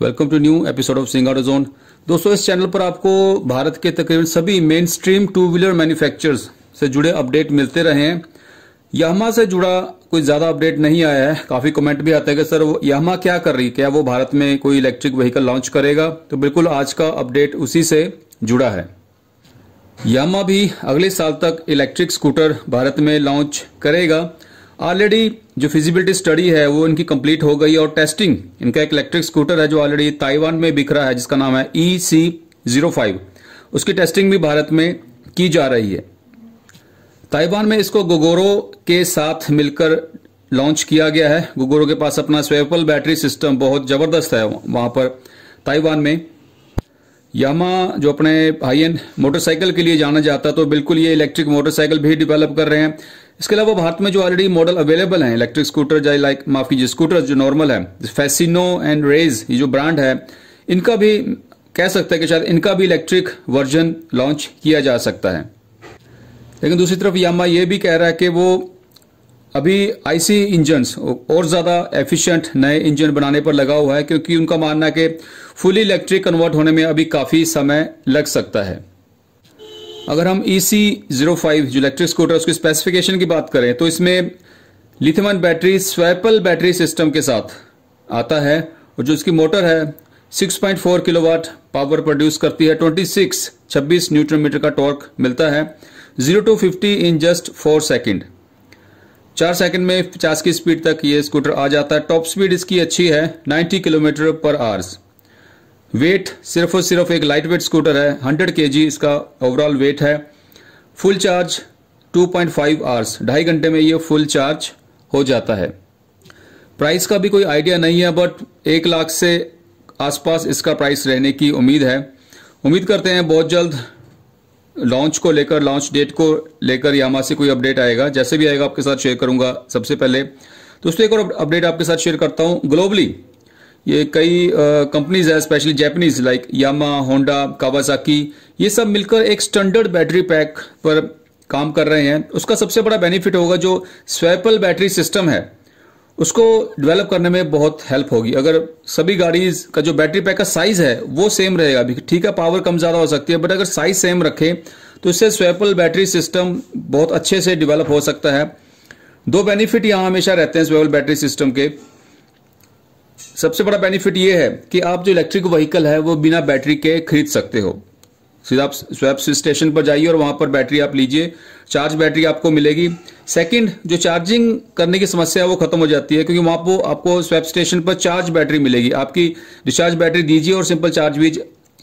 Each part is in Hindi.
welcome to new episode of सिंगाटो जोन दोस्तों इस चैनल पर आपको भारत के तकरीबन सभी main stream two wheeler manufacturers से जुड़े अपडेट मिलते रहे हैं यहमा से जुड़ा कोई ज्यादा अपडेट नहीं आया है काफी कमेंट भी आता है कि सर यहमा क्या कर रही क्या वो भारत में कोई इलेक्ट्रिक व्हीकल लॉन्च करेगा तो बिल्कुल आज का अपडेट उसी से जुड़ा है यहमा भी अगले साल तक इलेक्ट्रिक स्कूटर भारत में लॉन्च करेगा ऑलरेडी जो फिजिबिलिटी स्टडी है वो इनकी कंप्लीट हो गई और टेस्टिंग इनका एक इलेक्ट्रिक स्कूटर है जो ऑलरेडी ताइवान में बिक रहा है जिसका नाम है ई सी जीरो फाइव उसकी टेस्टिंग भी भारत में की जा रही है ताइवान में इसको गोगोरो के साथ मिलकर लॉन्च किया गया है गोगोरो के पास अपना स्वेपल बैटरी सिस्टम बहुत जबरदस्त है वहां पर ताइवान में यामा जो अपने हाई एंड मोटरसाइकिल के लिए जाना जाता है तो बिल्कुल ये इलेक्ट्रिक मोटरसाइकिल भी डेवलप कर रहे हैं इसके अलावा भारत में जो ऑलरेडी मॉडल अवेलेबल हैं इलेक्ट्रिक स्कूटर या लाइक माफ कीजिए स्कूटर जो नॉर्मल है फैसिनो एंड रेज ये जो ब्रांड है इनका भी कह सकते हैं कि शायद इनका भी इलेक्ट्रिक वर्जन लॉन्च किया जा सकता है लेकिन दूसरी तरफ यामा ये भी कह रहा है कि वो अभी आईसी इंजन और ज़्यादा एफिशिएंट नए इंजन बनाने पर लगा हुआ है क्योंकि उनका मानना है कि फुली इलेक्ट्रिक कन्वर्ट होने में अभी काफ़ी समय लग सकता है अगर हम ई सी जीरो फाइव जो इलेक्ट्रिक स्कूटर उसकी स्पेसिफिकेशन की बात करें तो इसमें lithium battery swappable battery system के साथ आता है और जो इसकी मोटर है 6.4 किलोवाट पावर प्रोड्यूस करती है 26 26 न्यूटन मीटर का टॉर्क मिलता है 0 टू 50 इन जस्ट 4 सेकंड चार सेकंड में 50 की स्पीड तक ये स्कूटर आ जाता है टॉप स्पीड इसकी अच्छी है 90 किलोमीटर पर आवर्स वेट सिर्फ और सिर्फ एक लाइट वेट स्कूटर है 100 के इसका ओवरऑल वेट है फुल चार्ज 2.5 पॉइंट आवर्स ढाई घंटे में ये फुल चार्ज हो जाता है प्राइस का भी कोई आइडिया नहीं है बट एक लाख से आसपास इसका प्राइस रहने की उम्मीद है उम्मीद करते हैं बहुत जल्द लॉन्च को लेकर लॉन्च डेट को लेकर यामा से कोई अपडेट आएगा जैसे भी आएगा आपके साथ शेयर करूंगा सबसे पहले दोस्तों एक और अपडेट आपके साथ शेयर करता हूं ग्लोबली ये कई कंपनीज है specially Japanese like Yamaha Honda Kawasaki ये सब मिलकर एक स्टैंडर्ड बैटरी पैक पर काम कर रहे हैं उसका सबसे बड़ा बेनिफिट होगा जो स्वेपल बैटरी सिस्टम है उसको डेवलप करने में बहुत हेल्प होगी अगर सभी गाड़ी का जो बैटरी पैक का साइज है वो सेम रहेगा अभी ठीक है पावर कम ज़्यादा हो सकती है बट अगर साइज सेम रखें तो इससे स्वेपल बैटरी सिस्टम बहुत अच्छे से डेवलप हो सकता है दो बेनिफिट यहां हमेशा रहते हैं स्वेपल बैटरी सिस्टम के सबसे बड़ा बेनिफिट ये है कि आप जो इलेक्ट्रिक व्हीकल है वो बिना बैटरी के खरीद सकते हो सीधा आप स्वैप स्टेशन पर जाइए और वहां पर बैटरी आप लीजिए चार्ज बैटरी आपको मिलेगी सेकंड जो चार्जिंग करने की समस्या है वो खत्म हो जाती है क्योंकि वहां पर आपको स्वैप स्टेशन पर चार्ज बैटरी मिलेगी आपकी डिस्चार्ज बैटरी दीजिए और सिंपल चार्ज भी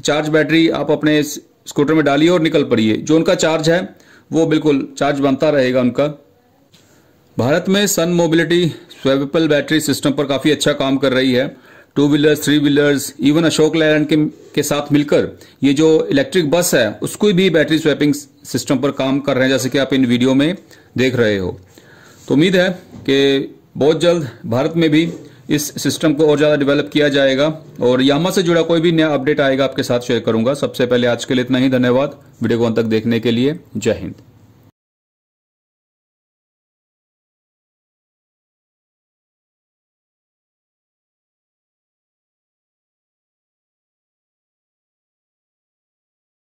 चार्ज बैटरी आप अपने स्कूटर में डालिए और निकल पड़िए जो उनका चार्ज है वो बिल्कुल चार्ज बनता रहेगा उनका भारत में Sun Mobility swappable battery system पर काफ़ी अच्छा काम कर रही है two wheelers three wheelers even Ashok Leyland के, के साथ मिलकर ये जो इलेक्ट्रिक बस है उसको भी बैटरी स्वैपिंग सिस्टम पर काम कर रहे हैं जैसे कि आप इन वीडियो में देख रहे हो तो उम्मीद है कि बहुत जल्द भारत में भी इस सिस्टम को और ज़्यादा डेवलप किया जाएगा और यामा से जुड़ा कोई भी नया अपडेट आएगा आपके साथ शेयर करूंगा सबसे पहले आज के लिए इतना ही धन्यवाद वीडियो को अंत तक देखने के लिए जय हिंद